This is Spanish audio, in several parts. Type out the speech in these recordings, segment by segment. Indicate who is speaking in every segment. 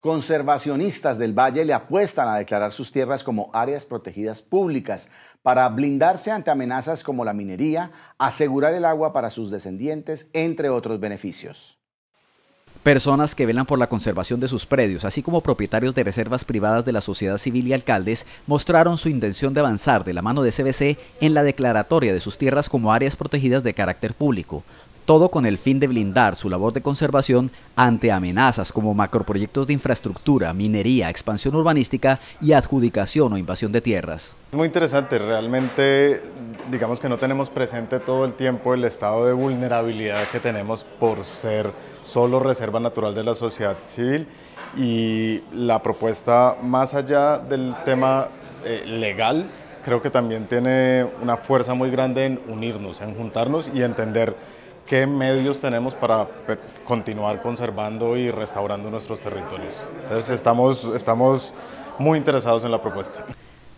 Speaker 1: Conservacionistas del Valle le apuestan a declarar sus tierras como áreas protegidas públicas para blindarse ante amenazas como la minería, asegurar el agua para sus descendientes, entre otros beneficios.
Speaker 2: Personas que velan por la conservación de sus predios, así como propietarios de reservas privadas de la sociedad civil y alcaldes, mostraron su intención de avanzar de la mano de CBC en la declaratoria de sus tierras como áreas protegidas de carácter público todo con el fin de blindar su labor de conservación ante amenazas como macroproyectos de infraestructura, minería, expansión urbanística y adjudicación o invasión de tierras.
Speaker 3: Es muy interesante, realmente digamos que no tenemos presente todo el tiempo el estado de vulnerabilidad que tenemos por ser solo reserva natural de la sociedad civil y la propuesta más allá del tema eh, legal creo que también tiene una fuerza muy grande en unirnos, en juntarnos y entender ¿Qué medios tenemos para eh, continuar conservando y restaurando nuestros territorios? Entonces estamos, estamos muy interesados en la propuesta.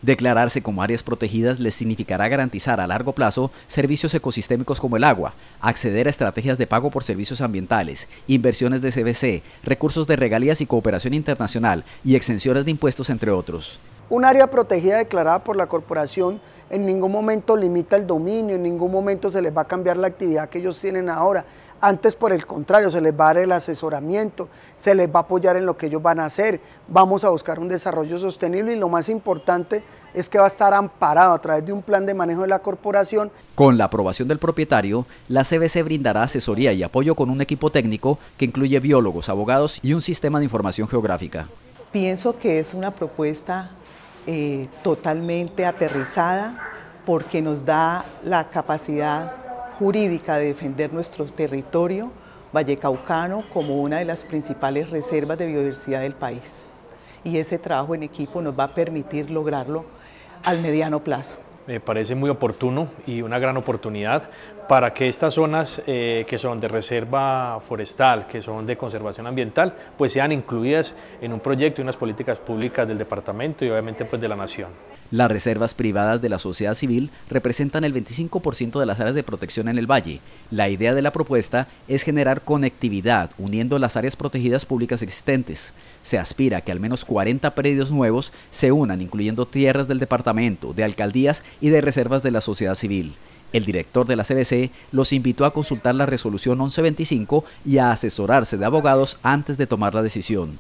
Speaker 2: Declararse como áreas protegidas les significará garantizar a largo plazo servicios ecosistémicos como el agua, acceder a estrategias de pago por servicios ambientales, inversiones de CBC, recursos de regalías y cooperación internacional y exenciones de impuestos, entre otros.
Speaker 1: Un área protegida declarada por la corporación en ningún momento limita el dominio, en ningún momento se les va a cambiar la actividad que ellos tienen ahora. Antes, por el contrario, se les va a dar el asesoramiento, se les va a apoyar en lo que ellos van a hacer. Vamos a buscar un desarrollo sostenible y lo más importante es que va a estar amparado a través de un plan de manejo de la corporación.
Speaker 2: Con la aprobación del propietario, la CBC brindará asesoría y apoyo con un equipo técnico que incluye biólogos, abogados y un sistema de información geográfica.
Speaker 4: Pienso que es una propuesta eh, totalmente aterrizada porque nos da la capacidad jurídica de defender nuestro territorio vallecaucano como una de las principales reservas de biodiversidad del país. Y ese trabajo en equipo nos va a permitir lograrlo al mediano plazo
Speaker 3: me parece muy oportuno y una gran oportunidad para que estas zonas eh, que son de reserva forestal, que son de conservación ambiental, pues sean incluidas en un proyecto y unas políticas públicas del departamento y obviamente pues de la nación.
Speaker 2: Las reservas privadas de la sociedad civil representan el 25% de las áreas de protección en el valle. La idea de la propuesta es generar conectividad uniendo las áreas protegidas públicas existentes. Se aspira a que al menos 40 predios nuevos se unan, incluyendo tierras del departamento, de alcaldías y de Reservas de la Sociedad Civil. El director de la CBC los invitó a consultar la resolución 1125 y a asesorarse de abogados antes de tomar la decisión.